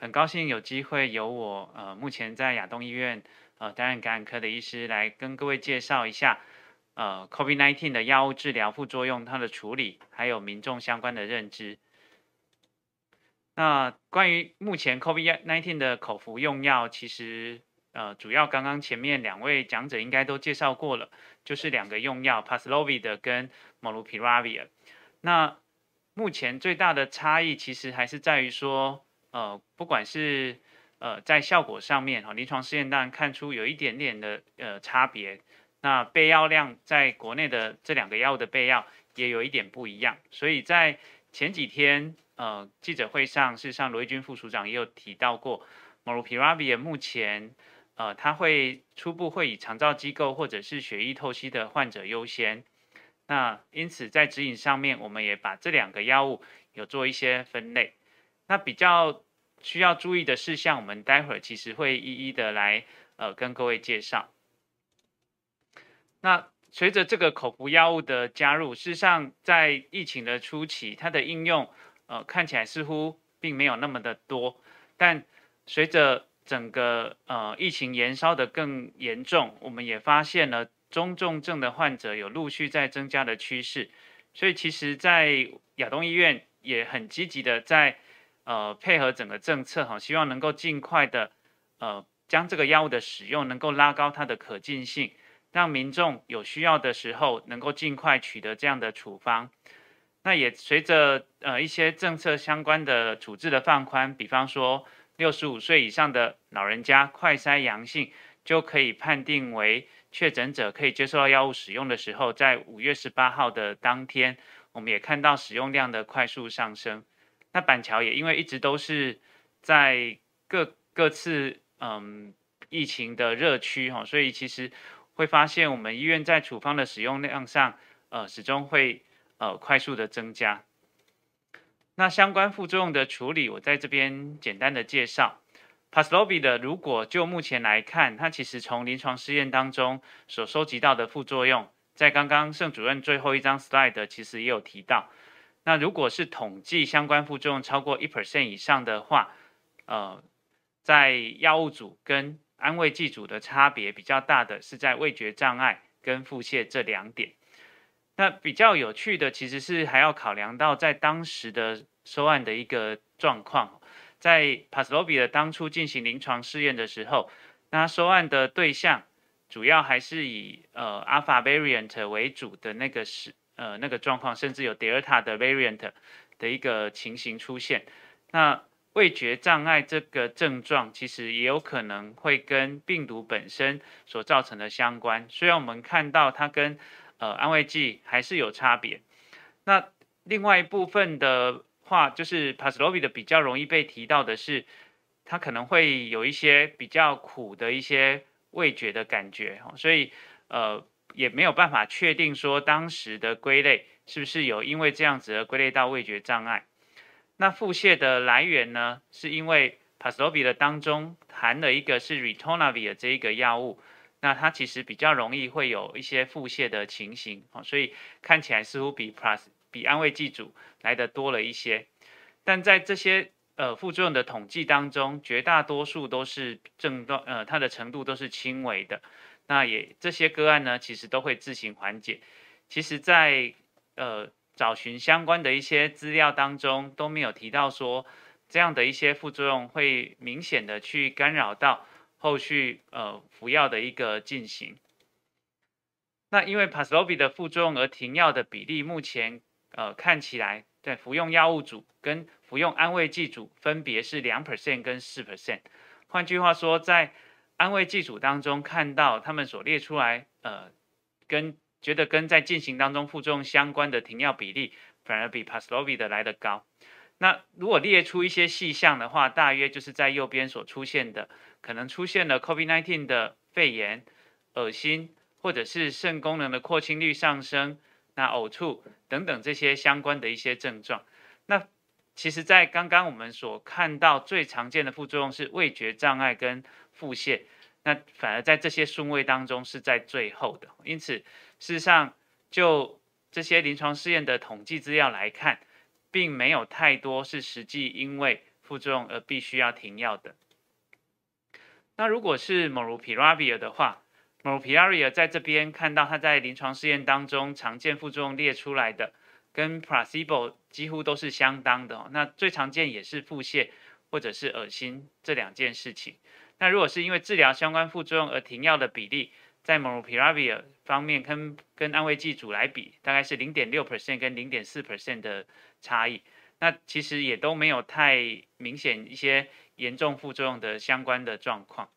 很高兴有机会由我，呃，目前在亚东医院，呃，担任感染科的医师来跟各位介绍一下，呃，COVID-19 的药物治疗副作用、它的处理，还有民众相关的认知。那关于目前 COVID-19 的口服用药，其实，呃，主要刚刚前面两位讲者应该都介绍过了，就是两个用药 p a s l o v i 的跟 Molnupiravir。那目前最大的差异其实还是在于说。呃，不管是呃在效果上面哈，临床试验当然看出有一点点的呃差别。那备药量在国内的这两个药物的备药也有一点不一样。所以在前几天呃记者会上，事实上罗毅军副署长也有提到过，莫鲁 v 拉比目前呃他会初步会以肠道机构或者是血液透析的患者优先。那因此在指引上面，我们也把这两个药物有做一些分类。那比较需要注意的事项，我们待会儿其实会一一的来呃跟各位介绍。那随着这个口服药物的加入，事实上在疫情的初期，它的应用呃看起来似乎并没有那么的多。但随着整个呃疫情燃烧的更严重，我们也发现了中重症的患者有陆续在增加的趋势。所以其实，在亚东医院也很积极的在。呃，配合整个政策哈，希望能够尽快的，呃，将这个药物的使用能够拉高它的可进性，让民众有需要的时候能够尽快取得这样的处方。那也随着呃一些政策相关的处置的放宽，比方说六十五岁以上的老人家快筛阳性就可以判定为确诊者，可以接受到药物使用的时候，在五月十八号的当天，我们也看到使用量的快速上升。那板桥也因为一直都是在各各次嗯疫情的热区哈，所以其实会发现我们医院在处方的使用量上，呃，始终会呃快速的增加。那相关副作用的处理，我在这边简单的介绍。Parslowi 的，如果就目前来看，它其实从临床试验当中所收集到的副作用，在刚刚盛主任最后一张 slide 其实也有提到。那如果是统计相关副作用超过一 percent 以上的话，呃，在药物组跟安慰剂组的差别比较大的是在味觉障碍跟腹泻这两点。那比较有趣的其实是还要考量到在当时的收案的一个状况，在 p a s l o v i d 当初进行临床试验的时候，那收案的对象主要还是以呃 Alpha variant 为主的那个是。呃，那个状况甚至有 Delta 的 variant 的一个情形出现。那味觉障碍这个症状，其实也有可能会跟病毒本身所造成的相关。虽然我们看到它跟呃安慰剂还是有差别。那另外一部分的话，就是 p a s l o v i 的比较容易被提到的是，它可能会有一些比较苦的一些味觉的感觉。所以呃。也没有办法确定说当时的归类是不是有因为这样子的归类到味觉障碍。那腹泻的来源呢，是因为 paslovi 的当中含了一个是 retonavi 的这一个药物，那它其实比较容易会有一些腹泻的情形啊，所以看起来似乎比 plus 比安慰剂组来的多了一些。但在这些呃副作用的统计当中，绝大多数都是症状呃它的程度都是轻微的。那也这些个案呢，其实都会自行缓解。其实，在呃找寻相关的一些资料当中，都没有提到说这样的一些副作用会明显的去干扰到后续呃服药的一个进行。那因为 paslovi 的副作用而停药的比例，目前呃看起来在服用药物组跟服用安慰剂组分别是两 percent 跟四 percent。换句话说，在安慰剂组当中看到他们所列出来，呃，跟觉得跟在进行当中副作用相关的停药比例，反而比 p a s l o v i 的来得高。那如果列出一些细项的话，大约就是在右边所出现的，可能出现了 Covid nineteen 的肺炎、恶心或者是肾功能的扩清率上升、那呕吐等等这些相关的一些症状。那其实，在刚刚我们所看到最常见的副作用是味觉障碍跟。腹泻，那反而在这些顺位当中是在最后的。因此，事实上，就这些临床试验的统计资料来看，并没有太多是实际因为副作用而必须要停药的。那如果是某 r 皮拉比尔的话，某 r 皮拉比尔在这边看到他在临床试验当中常见副作用列出来的，跟 placebo 几乎都是相当的。那最常见也是腹泻或者是恶心这两件事情。那如果是因为治疗相关副作用而停药的比例，在 r a 匹 i a 方面跟跟安慰剂组来比，大概是零点六 percent 跟零点四 percent 的差异，那其实也都没有太明显一些严重副作用的相关的状况。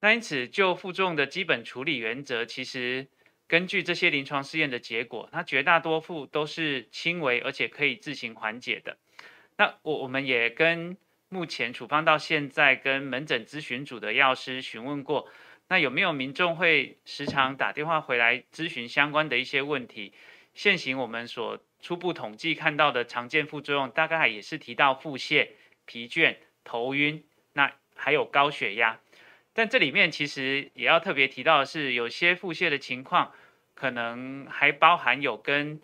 那因此，就副作用的基本处理原则，其实根据这些临床试验的结果，它绝大多数都是轻微而且可以自行缓解的。那我我们也跟目前处方到现在跟门诊咨询组的药师询问过，那有没有民众会时常打电话回来咨询相关的一些问题？现行我们所初步统计看到的常见副作用，大概也是提到腹泻、疲倦、头晕，那还有高血压。但这里面其实也要特别提到的是，有些腹泻的情况，可能还包含有跟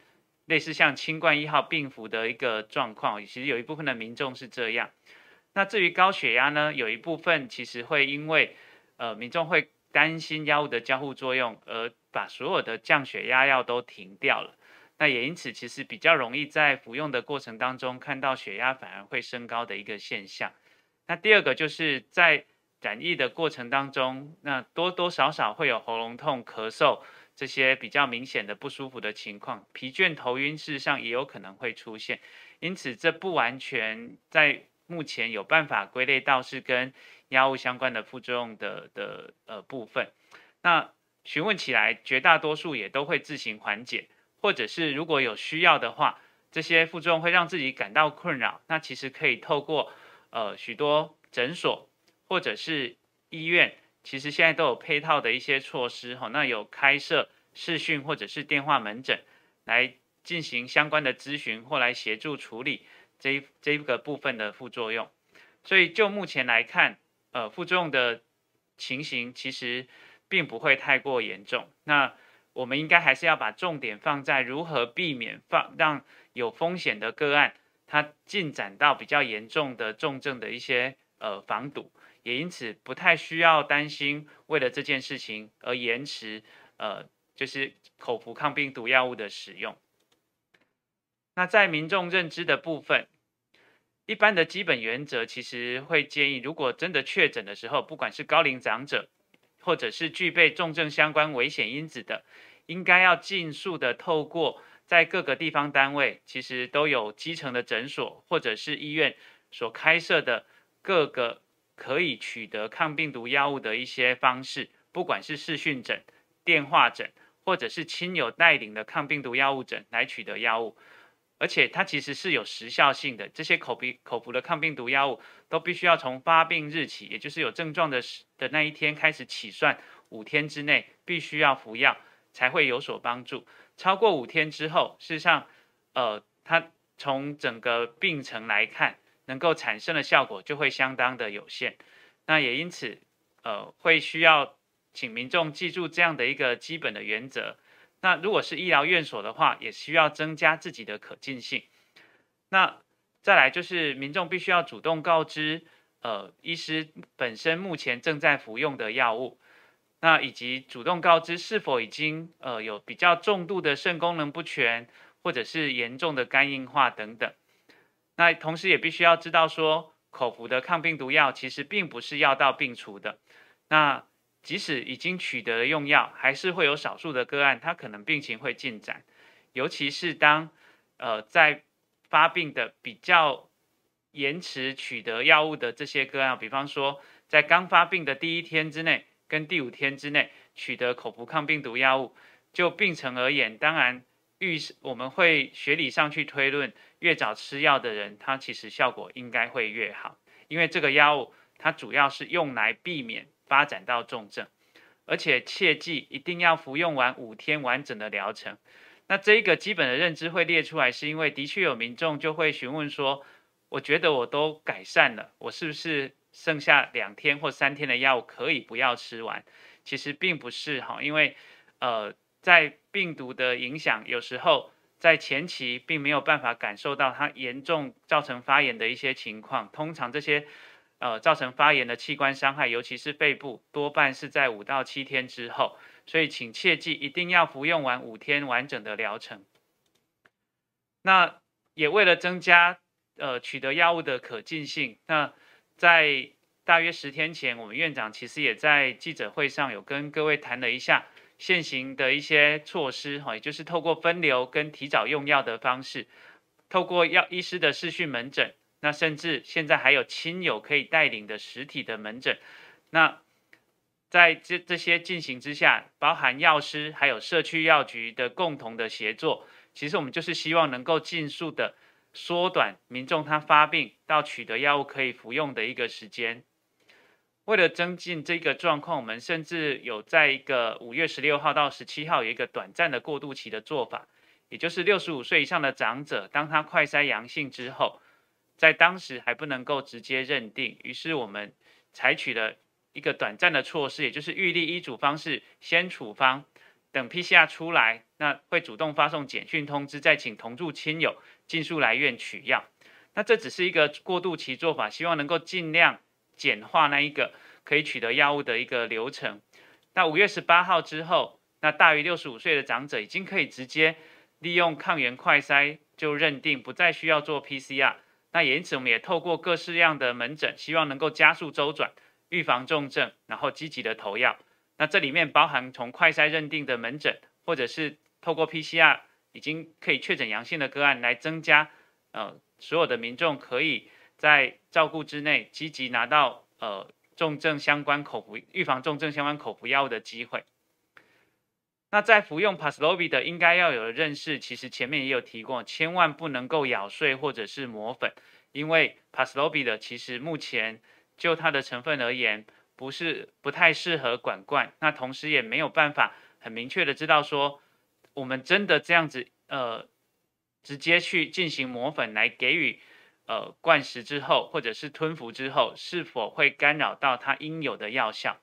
类似像新冠一号病符的一个状况，其实有一部分的民众是这样。那至于高血压呢，有一部分其实会因为，呃，民众会担心药物的交互作用，而把所有的降血压药都停掉了。那也因此，其实比较容易在服用的过程当中看到血压反而会升高的一个现象。那第二个就是在染疫的过程当中，那多多少少会有喉咙痛、咳嗽这些比较明显的不舒服的情况，疲倦、头晕，事实上也有可能会出现。因此，这不完全在。目前有办法归类到是跟药物相关的副作用的的呃部分，那询问起来绝大多数也都会自行缓解，或者是如果有需要的话，这些副作用会让自己感到困扰，那其实可以透过呃许多诊所或者是医院，其实现在都有配套的一些措施哦，那有开设视讯或者是电话门诊来进行相关的咨询或来协助处理。这这个部分的副作用，所以就目前来看，呃，副作用的情形其实并不会太过严重。那我们应该还是要把重点放在如何避免放让有风险的个案，它进展到比较严重的重症的一些呃防堵，也因此不太需要担心为了这件事情而延迟呃就是口服抗病毒药物的使用。那在民众认知的部分，一般的基本原则其实会建议，如果真的确诊的时候，不管是高龄长者，或者是具备重症相关危险因子的，应该要尽速的透过在各个地方单位，其实都有基层的诊所或者是医院所开设的各个可以取得抗病毒药物的一些方式，不管是视讯诊、电话诊，或者是亲友带领的抗病毒药物诊来取得药物。而且它其实是有时效性的，这些口鼻口服的抗病毒药物都必须要从发病日起，也就是有症状的时的那一天开始起算，五天之内必须要服药才会有所帮助。超过五天之后，事实上，呃，它从整个病程来看，能够产生的效果就会相当的有限。那也因此，呃，会需要请民众记住这样的一个基本的原则。那如果是医疗院所的话，也需要增加自己的可进性。那再来就是民众必须要主动告知，呃，医师本身目前正在服用的药物，那以及主动告知是否已经呃有比较重度的肾功能不全，或者是严重的肝硬化等等。那同时也必须要知道说，口服的抗病毒药其实并不是药到病除的。那即使已经取得了用药，还是会有少数的个案，他可能病情会进展。尤其是当，呃，在发病的比较延迟取得药物的这些个案，比方说在刚发病的第一天之内，跟第五天之内取得口服抗病毒药物，就病程而言，当然预我们会学理上去推论，越早吃药的人，他其实效果应该会越好，因为这个药物它主要是用来避免。发展到重症，而且切记一定要服用完五天完整的疗程。那这一个基本的认知会列出来，是因为的确有民众就会询问说：“我觉得我都改善了，我是不是剩下两天或三天的药可以不要吃完？”其实并不是哈，因为呃，在病毒的影响，有时候在前期并没有办法感受到它严重造成发炎的一些情况，通常这些。呃，造成发炎的器官伤害，尤其是肺部，多半是在五到七天之后。所以，请切记一定要服用完五天完整的疗程。那也为了增加呃取得药物的可进性，那在大约十天前，我们院长其实也在记者会上有跟各位谈了一下现行的一些措施，哈，也就是透过分流跟提早用药的方式，透过药医师的视讯门诊。那甚至现在还有亲友可以带领的实体的门诊，那在这这些进行之下，包含药师还有社区药局的共同的协作，其实我们就是希望能够尽速的缩短民众他发病到取得药物可以服用的一个时间。为了增进这个状况，我们甚至有在一个五月十六号到十七号有一个短暂的过渡期的做法，也就是六十五岁以上的长者，当他快筛阳性之后。在当时还不能够直接认定，于是我们采取了一个短暂的措施，也就是预立医嘱方式，先处方，等 PCR 出来，那会主动发送简讯通知，再请同住亲友尽速来院取药。那这只是一个过渡期做法，希望能够尽量简化那一个可以取得药物的一个流程。那五月十八号之后，那大于六十五岁的长者已经可以直接利用抗原快筛就认定，不再需要做 PCR。那因此，我们也透过各式样的门诊，希望能够加速周转，预防重症，然后积极的投药。那这里面包含从快筛认定的门诊，或者是透过 PCR 已经可以确诊阳性的个案来增加，呃，所有的民众可以在照顾之内积极拿到呃重症相关口服预防重症相关口服药的机会。那在服用帕斯洛比的，应该要有的认识，其实前面也有提过，千万不能够咬碎或者是磨粉，因为帕斯洛比的，其实目前就它的成分而言，不是不太适合管灌。那同时也没有办法很明确的知道说，我们真的这样子，呃，直接去进行磨粉来给予呃灌食之后，或者是吞服之后，是否会干扰到它应有的药效？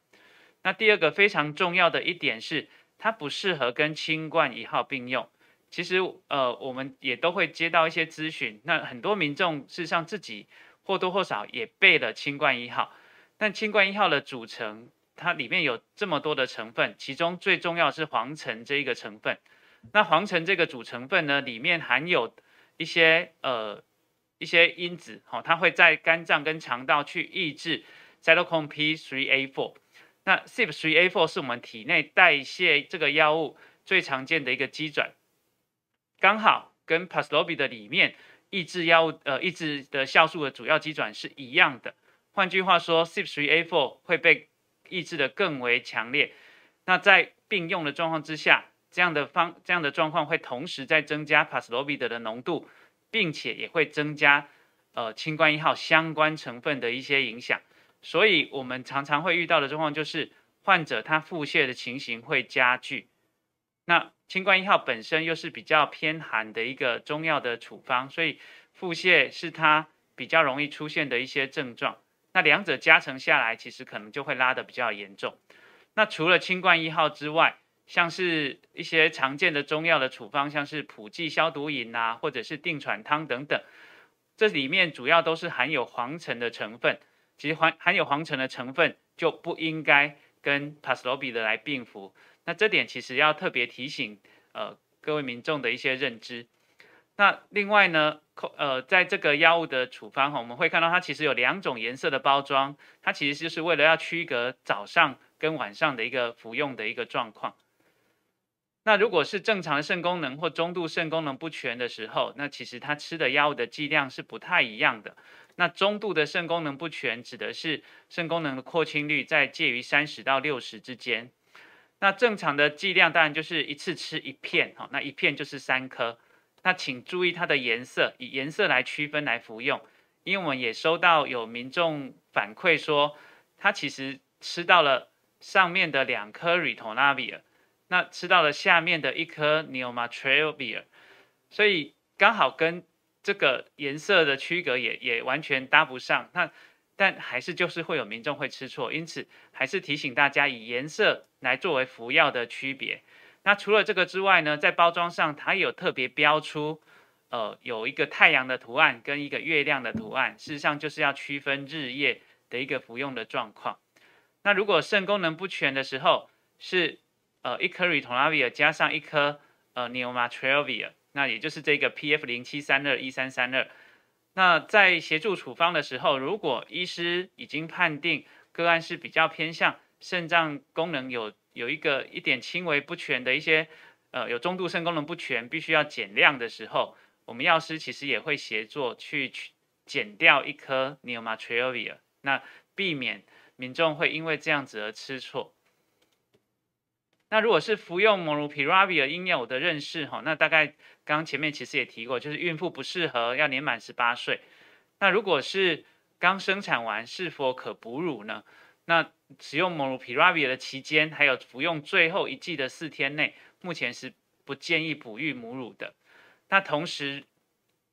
那第二个非常重要的一点是。它不适合跟清冠一号并用。其实，呃，我们也都会接到一些咨询。那很多民众事实上自己或多或少也备了清冠一号，但清冠一号的组成，它里面有这么多的成分，其中最重要是黄岑这一个成分。那黄岑这个主成分呢，里面含有一些呃一些因子，哈，它会在肝脏跟肠道去抑制 c y t o p h o e p 3 a 4那 CYP3A4 是我们体内代谢这个药物最常见的一个基转，刚好跟 p a s l o i 的里面抑制药物呃抑制的酵素的主要基转是一样的。换句话说，CYP3A4 会被抑制的更为强烈。那在并用的状况之下，这样的方这样的状况会同时在增加 p a s l o i 的浓度，并且也会增加呃清关一号相关成分的一些影响。所以，我们常常会遇到的状况就是，患者他腹泻的情形会加剧。那清冠一号本身又是比较偏寒的一个中药的处方，所以腹泻是它比较容易出现的一些症状。那两者加成下来，其实可能就会拉得比较严重。那除了清冠一号之外，像是一些常见的中药的处方，像是普济消毒饮啊，或者是定喘汤等等，这里面主要都是含有黄芩的成分。其实含含有黄橙的成分就不应该跟帕斯罗比的来并服，那这点其实要特别提醒呃各位民众的一些认知。那另外呢，呃，在这个药物的处方哈，我们会看到它其实有两种颜色的包装，它其实就是为了要区隔早上跟晚上的一个服用的一个状况。那如果是正常的肾功能或中度肾功能不全的时候，那其实他吃的药物的剂量是不太一样的。那中度的肾功能不全指的是肾功能的扩清率在介于三十到六十之间。那正常的剂量当然就是一次吃一片，哈，那一片就是三颗。那请注意它的颜色，以颜色来区分来服用，因为我们也收到有民众反馈说，他其实吃到了上面的两颗 ritonavir，那吃到了下面的一颗 n i o m a t r e l v i r 所以刚好跟这个颜色的区隔也也完全搭不上，那但还是就是会有民众会吃错，因此还是提醒大家以颜色来作为服药的区别。那除了这个之外呢，在包装上它有特别标出，呃，有一个太阳的图案跟一个月亮的图案，事实上就是要区分日夜的一个服用的状况。那如果肾功能不全的时候，是呃一颗瑞 a v i r 加上一颗呃 n e m a r e 马特 i 尔。那也就是这个 P F 零七三二一三三二。那在协助处方的时候，如果医师已经判定个案是比较偏向肾脏功能有有一个一点轻微不全的一些，呃，有中度肾功能不全，必须要减量的时候，我们药师其实也会协作去减掉一颗 r i 垂奥 i 尔，那避免民众会因为这样子而吃错。那如果是服用母乳皮拉比尔应有的认识哈，那大概刚刚前面其实也提过，就是孕妇不适合，要年满十八岁。那如果是刚生产完，是否可哺乳呢？那使用母乳皮拉比尔的期间，还有服用最后一剂的四天内，目前是不建议哺育母乳的。那同时，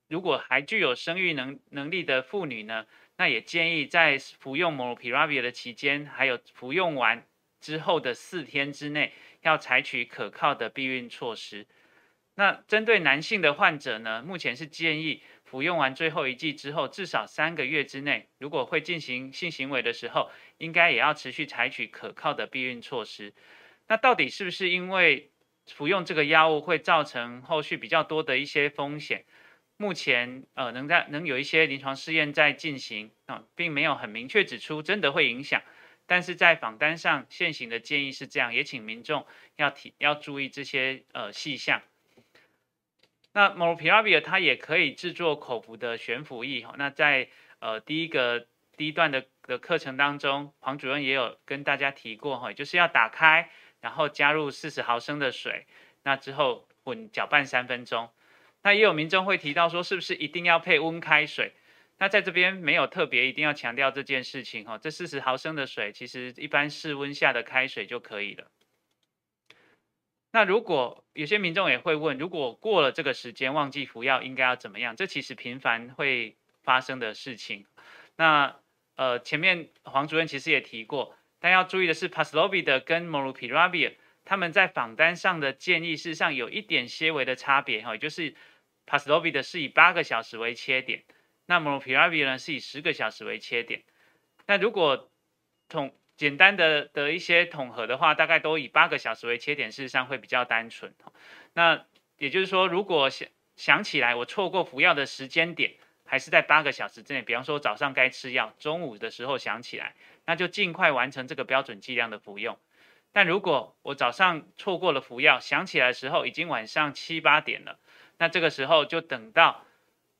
如果还具有生育能能力的妇女呢，那也建议在服用母乳皮拉比尔的期间，还有服用完之后的四天之内。要采取可靠的避孕措施。那针对男性的患者呢？目前是建议服用完最后一剂之后，至少三个月之内，如果会进行性行为的时候，应该也要持续采取可靠的避孕措施。那到底是不是因为服用这个药物会造成后续比较多的一些风险？目前呃，能在能有一些临床试验在进行啊，并没有很明确指出真的会影响。但是在访单上现行的建议是这样，也请民众要提要注意这些呃细项。那 m o r 某皮拉比 r 他也可以制作口服的悬浮液哈，那在呃第一个第一段的的课程当中，黄主任也有跟大家提过哈，就是要打开，然后加入四十毫升的水，那之后混搅拌三分钟。那也有民众会提到说，是不是一定要配温开水？那在这边没有特别一定要强调这件事情哈。这四十毫升的水，其实一般室温下的开水就可以了。那如果有些民众也会问，如果过了这个时间忘记服药，应该要怎么样？这其实频繁会发生的事情。那呃，前面黄主任其实也提过，但要注意的是，PASLOVI 的跟 m o l o p i r a v i 他们在访单上的建议事实上有一点些微的差别哈，就是 PASLOVI 的是以八个小时为切点。那么皮拉比呢是以十个小时为切点，那如果统简单的的一些统合的话，大概都以八个小时为切点，事实上会比较单纯。那也就是说，如果想想起来我错过服药的时间点，还是在八个小时之内，比方说早上该吃药，中午的时候想起来，那就尽快完成这个标准剂量的服用。但如果我早上错过了服药，想起来的时候已经晚上七八点了，那这个时候就等到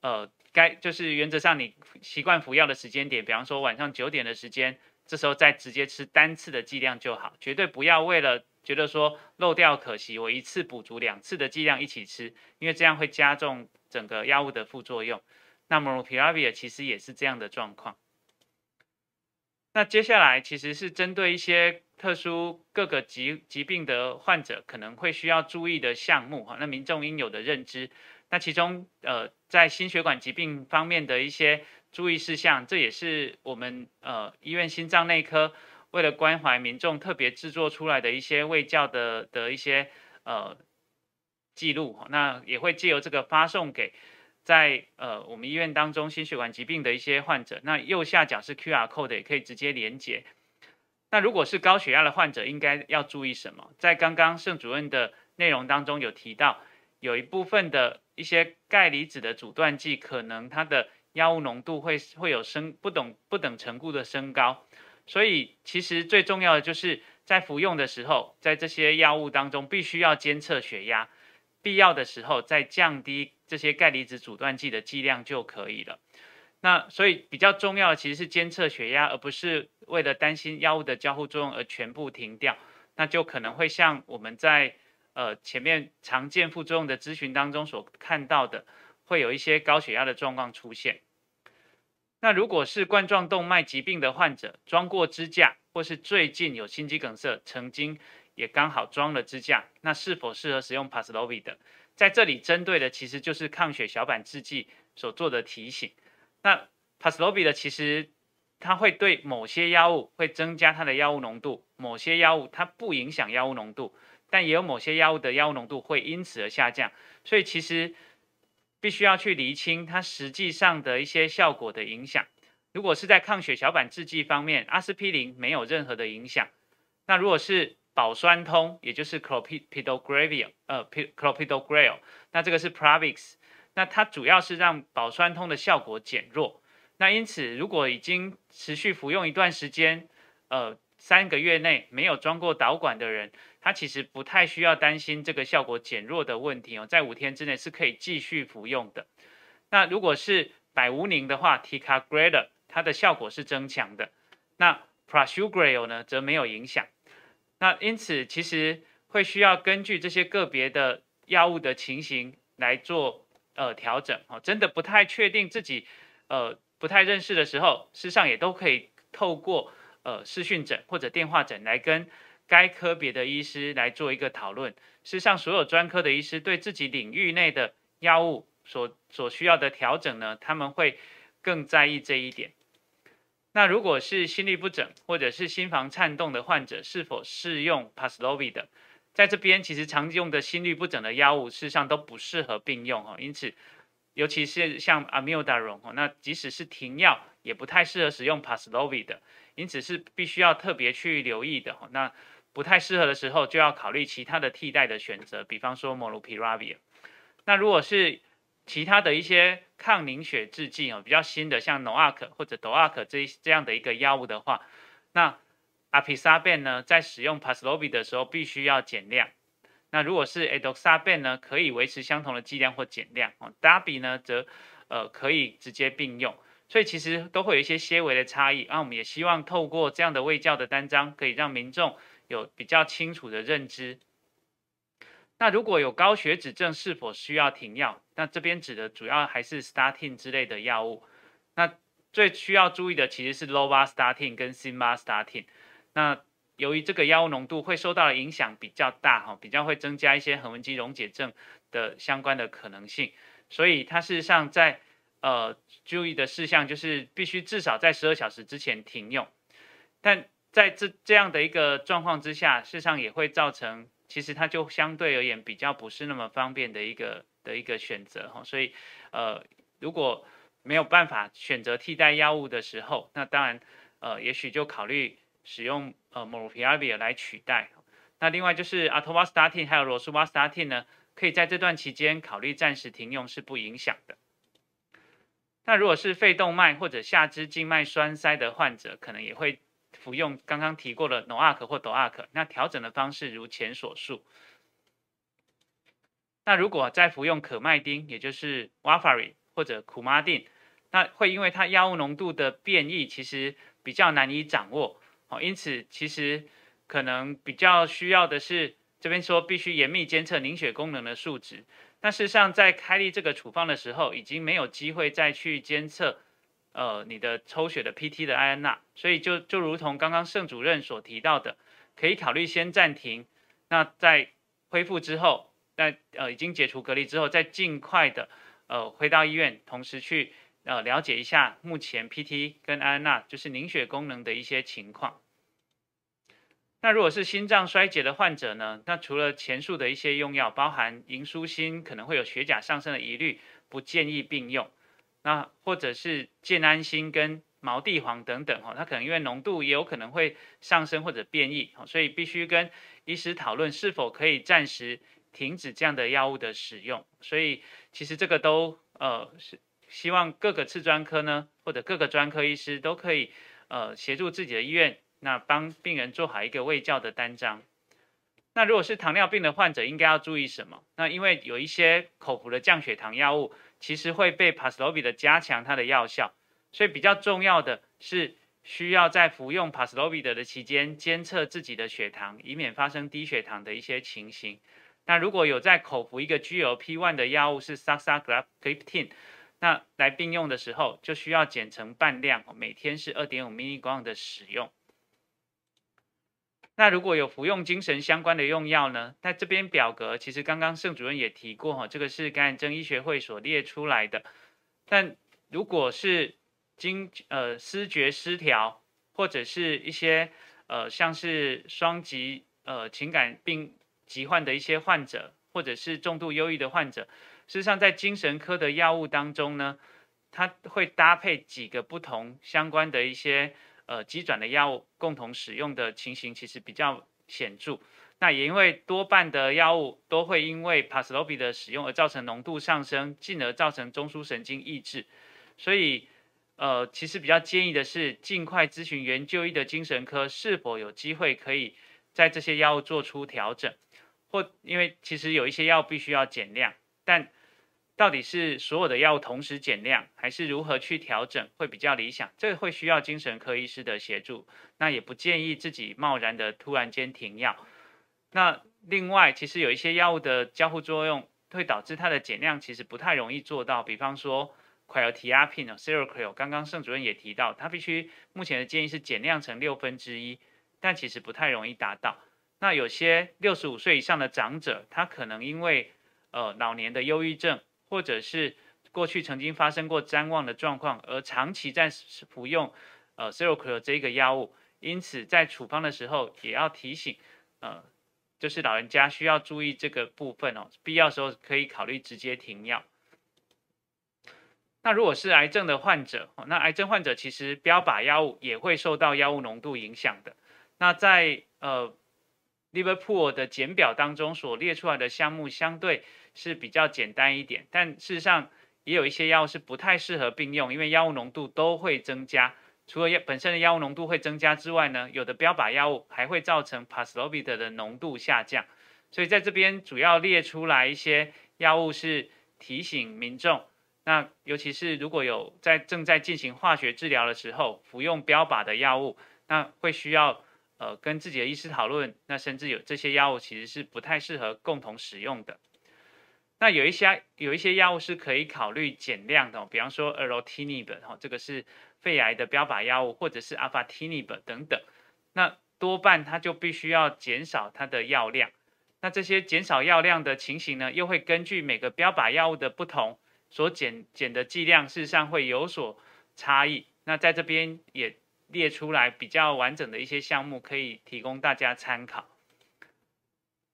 呃。该就是原则上，你习惯服药的时间点，比方说晚上九点的时间，这时候再直接吃单次的剂量就好，绝对不要为了觉得说漏掉可惜，我一次补足两次的剂量一起吃，因为这样会加重整个药物的副作用。那莫鲁匹拉比尔其实也是这样的状况。那接下来其实是针对一些特殊各个疾疾病的患者可能会需要注意的项目哈，那民众应有的认知。那其中，呃，在心血管疾病方面的一些注意事项，这也是我们呃医院心脏内科为了关怀民众特别制作出来的一些卫教的的一些呃记录。那也会借由这个发送给在呃我们医院当中心血管疾病的一些患者。那右下角是 QR code，也可以直接连接。那如果是高血压的患者，应该要注意什么？在刚刚盛主任的内容当中有提到，有一部分的。一些钙离子的阻断剂，可能它的药物浓度会会有升，不等不等程度的升高，所以其实最重要的就是在服用的时候，在这些药物当中必须要监测血压，必要的时候再降低这些钙离子阻断剂的剂量就可以了。那所以比较重要的其实是监测血压，而不是为了担心药物的交互作用而全部停掉，那就可能会像我们在。呃，前面常见副作用的咨询当中所看到的，会有一些高血压的状况出现。那如果是冠状动脉疾病的患者，装过支架或是最近有心肌梗塞，曾经也刚好装了支架，那是否适合使用 paslovi 的？在这里针对的其实就是抗血小板制剂所做的提醒。那 paslovi 的其实它会对某些药物会增加它的药物浓度，某些药物它不影响药物浓度。但也有某些药物的药物浓度会因此而下降，所以其实必须要去厘清它实际上的一些效果的影响。如果是在抗血小板制剂方面，阿司匹林没有任何的影响。那如果是保酸通，也就是 clopidogrel，呃，clopidogrel，那这个是 p r a v i x 那它主要是让保酸通的效果减弱。那因此，如果已经持续服用一段时间，呃。三个月内没有装过导管的人，他其实不太需要担心这个效果减弱的问题哦。在五天之内是可以继续服用的。那如果是百无宁的话 t i c a g r a d o r 它的效果是增强的。那 prasugrel 呢，则没有影响。那因此，其实会需要根据这些个别药物的情形来做呃调整哦。真的不太确定自己呃不太认识的时候，事实上也都可以透过。呃，视讯诊或者电话诊来跟该科别的医师来做一个讨论。事实上，所有专科的医师对自己领域内的药物所所需要的调整呢，他们会更在意这一点。那如果是心律不整或者是心房颤动的患者，是否适用 Paslovi 的？在这边，其实常用的心律不整的药物，事实上都不适合并用哦。因此，尤其是像 Amiodarone 那即使是停药，也不太适合使用 Paslovi 的。因此是必须要特别去留意的。那不太适合的时候，就要考虑其他的替代的选择，比方说摩鲁皮拉比。那如果是其他的一些抗凝血制剂哦，比较新的，像 Noac 或者 Doac 这这样的一个药物的话，那阿皮沙 n 呢，在使用 p a l o 洛 i 的时候必须要减量。那如果是 Edoxaben 呢，可以维持相同的剂量或减量。哦，d a b i 呢，则呃可以直接并用。所以其实都会有一些些微的差异，那我们也希望透过这样的卫教的单张，可以让民众有比较清楚的认知。那如果有高血脂症，是否需要停药？那这边指的主要还是 statin 之类的药物。那最需要注意的其实是 lowa statin 跟 sima statin。那由于这个药物浓度会受到的影响比较大，哈，比较会增加一些横纹肌溶解症的相关的可能性，所以它事实上在呃，注意的事项就是必须至少在十二小时之前停用，但在这这样的一个状况之下，事实上也会造成，其实它就相对而言比较不是那么方便的一个的一个选择哈，所以呃，如果没有办法选择替代药物的时候，那当然呃，也许就考虑使用呃 m o r p i v i a 来取代，那另外就是 atorvastatin 还有罗素 s u v a s t a t i n 呢，可以在这段期间考虑暂时停用是不影响的。那如果是肺动脉或者下肢静脉栓塞的患者，可能也会服用刚刚提过的诺阿可或多阿 c 那调整的方式如前所述。那如果再服用可麦丁，也就是 w a f a r i 或者库马定，那会因为它药物浓度的变异其实比较难以掌握，好，因此其实可能比较需要的是，这边说必须严密监测凝血功能的数值。但事实上，在开立这个处方的时候，已经没有机会再去监测，呃，你的抽血的 PT 的 i 安娜，所以就就如同刚刚盛主任所提到的，可以考虑先暂停，那在恢复之后，那呃已经解除隔离之后，再尽快的呃回到医院，同时去呃了解一下目前 PT 跟 i 安娜就是凝血功能的一些情况。那如果是心脏衰竭的患者呢？那除了前述的一些用药，包含银舒心可能会有血钾上升的疑虑，不建议并用。那或者是健安心跟毛地黄等等哈，它可能因为浓度也有可能会上升或者变异所以必须跟医师讨论是否可以暂时停止这样的药物的使用。所以其实这个都呃是希望各个次专科呢，或者各个专科医师都可以呃协助自己的医院。那帮病人做好一个胃教的单张。那如果是糖尿病的患者，应该要注意什么？那因为有一些口服的降血糖药物，其实会被 paslovid 加强它的药效，所以比较重要的是需要在服用 paslovid 的期间监测自己的血糖，以免发生低血糖的一些情形。那如果有在口服一个 GLP-1 的药物是 saxagliptin，那来并用的时候就需要减成半量，每天是二点五 milligram 的使用。那如果有服用精神相关的用药呢？那这边表格其实刚刚盛主任也提过哈，这个是感染症医学会所列出来的。但如果是精呃失觉失调，或者是一些呃像是双极呃情感病疾患的一些患者，或者是重度忧郁的患者，事实上在精神科的药物当中呢，它会搭配几个不同相关的一些。呃，基转的药物共同使用的情形其实比较显著，那也因为多半的药物都会因为帕罗比的使用而造成浓度上升，进而造成中枢神经抑制，所以呃，其实比较建议的是尽快咨询原就医的精神科，是否有机会可以在这些药物做出调整，或因为其实有一些药必须要减量，但。到底是所有的药物同时减量，还是如何去调整会比较理想？这个会需要精神科医师的协助。那也不建议自己贸然的突然间停药。那另外，其实有一些药物的交互作用会导致它的减量其实不太容易做到。比方说，快要提压品哦 c e r e c r o 刚刚盛主任也提到，他必须目前的建议是减量成六分之一，但其实不太容易达到。那有些六十五岁以上的长者，他可能因为呃老年的忧郁症。或者是过去曾经发生过谵妄的状况，而长期在服用呃 circler 这一个药物，因此在处方的时候也要提醒，呃，就是老人家需要注意这个部分哦，必要时候可以考虑直接停药。那如果是癌症的患者，那癌症患者其实标靶药物也会受到药物浓度影响的。那在呃 Liverpool 的简表当中所列出来的项目相对。是比较简单一点，但事实上也有一些药物是不太适合并用，因为药物浓度都会增加。除了药本身的药物浓度会增加之外呢，有的标靶药物还会造成 p a s l i t a x 的浓度下降。所以在这边主要列出来一些药物是提醒民众，那尤其是如果有在正在进行化学治疗的时候服用标靶的药物，那会需要呃跟自己的医师讨论。那甚至有这些药物其实是不太适合共同使用的。那有一些有一些药物是可以考虑减量的，比方说 erotinib 哈，这个是肺癌的标靶药物，或者是 afatinib 等等。那多半它就必须要减少它的药量。那这些减少药量的情形呢，又会根据每个标靶药物的不同，所减减的剂量事实上会有所差异。那在这边也列出来比较完整的一些项目，可以提供大家参考。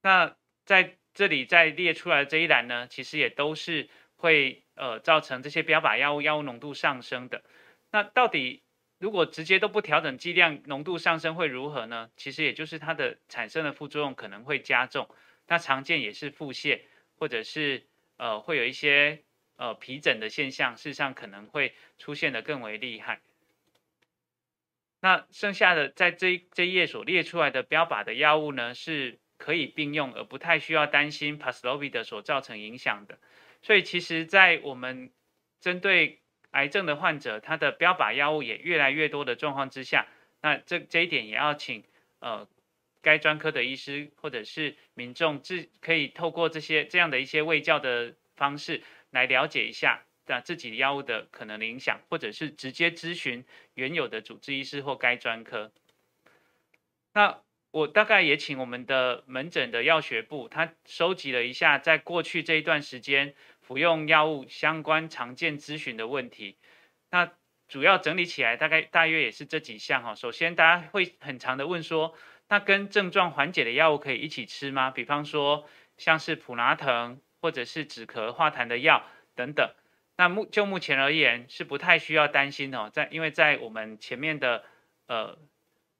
那在。这里在列出来这一栏呢，其实也都是会呃造成这些标靶药物药物浓度上升的。那到底如果直接都不调整剂量，浓度上升会如何呢？其实也就是它的产生的副作用可能会加重，它常见也是腹泻，或者是呃会有一些呃皮疹的现象，事实上可能会出现的更为厉害。那剩下的在这这页所列出来的标靶的药物呢是。可以并用而不太需要担心 paslovid 所造成影响的，所以其实，在我们针对癌症的患者，他的标靶药物也越来越多的状况之下，那这这一点也要请呃该专科的医师或者是民众自可以透过这些这样的一些卫教的方式来了解一下那自己药物的可能的影响，或者是直接咨询原有的主治医师或该专科。那。我大概也请我们的门诊的药学部，他收集了一下，在过去这一段时间服用药物相关常见咨询的问题。那主要整理起来，大概大约也是这几项哈。首先，大家会很长的问说，那跟症状缓解的药物可以一起吃吗？比方说像是普拉疼或者是止咳化痰的药等等。那目就目前而言是不太需要担心哦。在因为在我们前面的呃。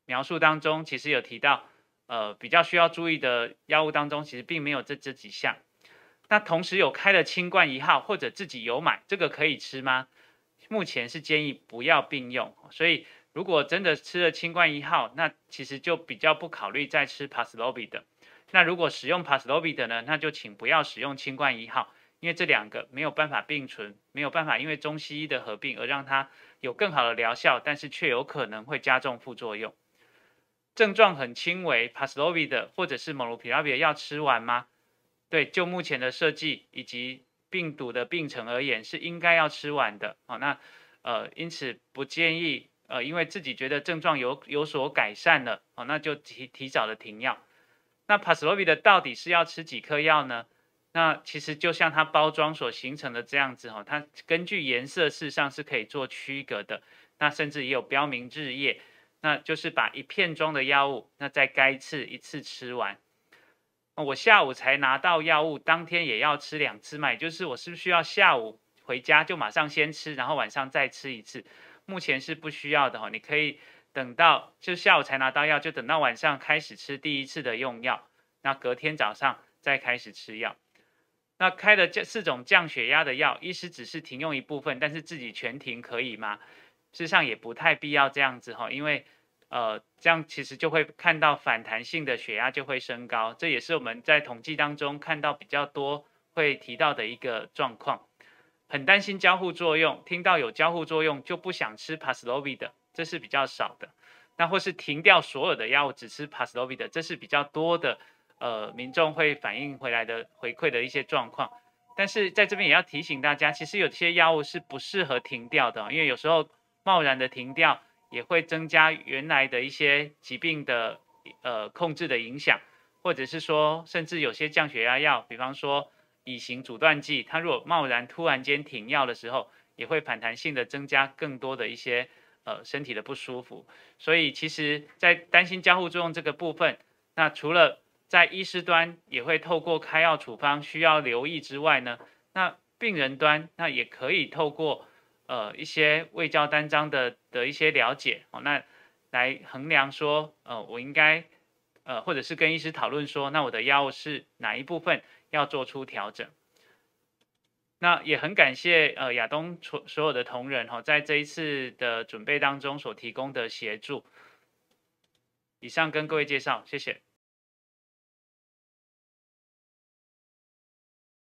描述当中其实有提到，呃，比较需要注意的药物当中，其实并没有这这几项。那同时有开了清冠一号或者自己有买这个可以吃吗？目前是建议不要并用。所以如果真的吃了清冠一号，那其实就比较不考虑再吃帕罗 i 的。那如果使用帕罗 i 的呢，那就请不要使用清冠一号，因为这两个没有办法并存，没有办法因为中西医的合并而让它有更好的疗效，但是却有可能会加重副作用。症状很轻微 p a s l o v i d 或者是蒙奴匹拉韦要吃完吗？对，就目前的设计以及病毒的病程而言，是应该要吃完的。哦，那呃，因此不建议呃，因为自己觉得症状有有所改善了，哦，那就提提早的停药。那 p a s l o v i d 到底是要吃几颗药呢？那其实就像它包装所形成的这样子，哈，它根据颜色事实上是可以做区隔的，那甚至也有标明日夜。那就是把一片装的药物，那在该吃一次吃完。我下午才拿到药物，当天也要吃两次也就是我是不是需要下午回家就马上先吃，然后晚上再吃一次？目前是不需要的哈，你可以等到就下午才拿到药，就等到晚上开始吃第一次的用药，那隔天早上再开始吃药。那开的这四种降血压的药，医师只是停用一部分，但是自己全停可以吗？事实上也不太必要这样子哈，因为。呃，这样其实就会看到反弹性的血压就会升高，这也是我们在统计当中看到比较多会提到的一个状况。很担心交互作用，听到有交互作用就不想吃 paslovi 的，这是比较少的。那或是停掉所有的药物只吃 paslovi 的，这是比较多的。呃，民众会反映回来的回馈的一些状况。但是在这边也要提醒大家，其实有些药物是不适合停掉的，因为有时候贸然的停掉。也会增加原来的一些疾病的呃控制的影响，或者是说，甚至有些降血压药，比方说乙型阻断剂，它如果贸然突然间停药的时候，也会反弹性的增加更多的一些呃身体的不舒服。所以其实，在担心交互作用这个部分，那除了在医师端也会透过开药处方需要留意之外呢，那病人端那也可以透过。呃，一些未交单张的的一些了解哦，那来衡量说，呃，我应该呃，或者是跟医师讨论说，那我的药物是哪一部分要做出调整。那也很感谢呃亚东所所有的同仁哈，在这一次的准备当中所提供的协助。以上跟各位介绍，谢谢。